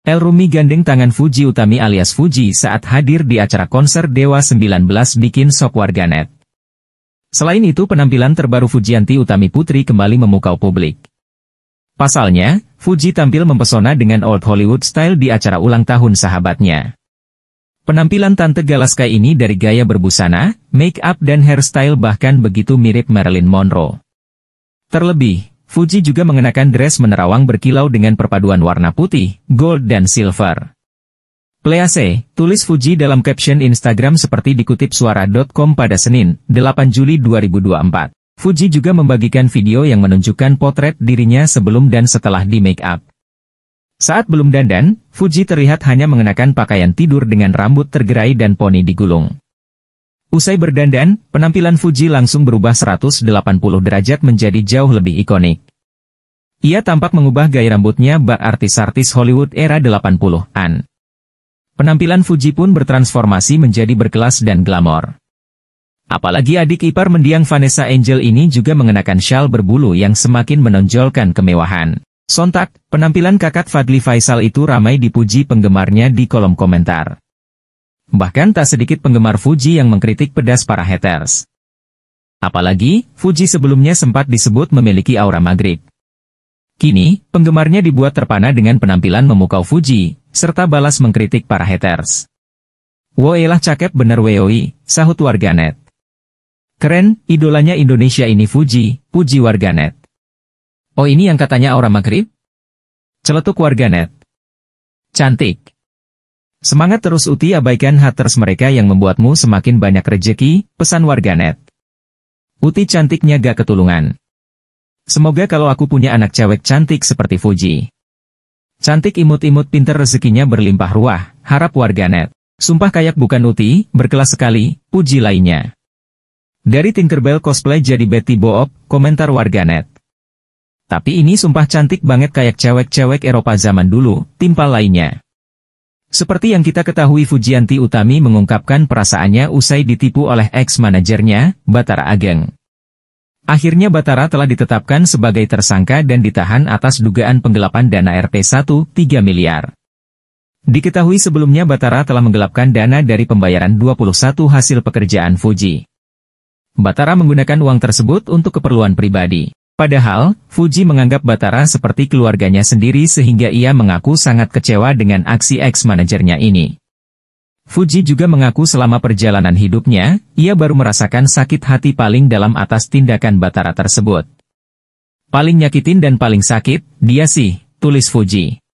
El Rumi gandeng tangan Fuji Utami alias Fuji saat hadir di acara konser Dewa 19 bikin sok warganet. Selain itu penampilan terbaru Fujianti Utami Putri kembali memukau publik. Pasalnya, Fuji tampil mempesona dengan Old Hollywood style di acara ulang tahun sahabatnya. Penampilan Tante Galaska ini dari gaya berbusana, make up dan hairstyle bahkan begitu mirip Marilyn Monroe. Terlebih, Fuji juga mengenakan dress menerawang berkilau dengan perpaduan warna putih, gold dan silver. Please, tulis Fuji dalam caption Instagram seperti dikutip suara.com pada Senin, 8 Juli 2024. Fuji juga membagikan video yang menunjukkan potret dirinya sebelum dan setelah di make up. Saat belum dandan, Fuji terlihat hanya mengenakan pakaian tidur dengan rambut tergerai dan poni digulung. Usai berdandan, penampilan Fuji langsung berubah 180 derajat menjadi jauh lebih ikonik. Ia tampak mengubah gaya rambutnya bak artis-artis Hollywood era 80-an. Penampilan Fuji pun bertransformasi menjadi berkelas dan glamor. Apalagi adik ipar mendiang Vanessa Angel ini juga mengenakan shawl berbulu yang semakin menonjolkan kemewahan. Sontak, penampilan kakak Fadli Faisal itu ramai dipuji penggemarnya di kolom komentar. Bahkan tak sedikit penggemar Fuji yang mengkritik pedas para haters. Apalagi, Fuji sebelumnya sempat disebut memiliki aura maghrib. Kini, penggemarnya dibuat terpana dengan penampilan memukau Fuji, serta balas mengkritik para haters. Woelah cakep bener woi, sahut warganet. Keren, idolanya Indonesia ini Fuji, puji warganet. Oh ini yang katanya orang maghrib? Celetuk warganet. Cantik. Semangat terus Uti abaikan haters mereka yang membuatmu semakin banyak rejeki, pesan warganet. Uti cantiknya gak ketulungan. Semoga kalau aku punya anak cewek cantik seperti Fuji. Cantik imut-imut pinter rezekinya berlimpah ruah, harap warganet. Sumpah kayak bukan uti, berkelas sekali, puji lainnya. Dari Tinkerbell cosplay jadi Betty Boop, komentar warganet. Tapi ini sumpah cantik banget kayak cewek-cewek Eropa zaman dulu, timpal lainnya. Seperti yang kita ketahui Fujianti Utami mengungkapkan perasaannya usai ditipu oleh ex-manajernya, Batara Ageng. Akhirnya Batara telah ditetapkan sebagai tersangka dan ditahan atas dugaan penggelapan dana rp 1,3 miliar. Diketahui sebelumnya Batara telah menggelapkan dana dari pembayaran 21 hasil pekerjaan Fuji. Batara menggunakan uang tersebut untuk keperluan pribadi. Padahal, Fuji menganggap Batara seperti keluarganya sendiri sehingga ia mengaku sangat kecewa dengan aksi ex-manajernya ini. Fuji juga mengaku selama perjalanan hidupnya, ia baru merasakan sakit hati paling dalam atas tindakan Batara tersebut. Paling nyakitin dan paling sakit, dia sih, tulis Fuji.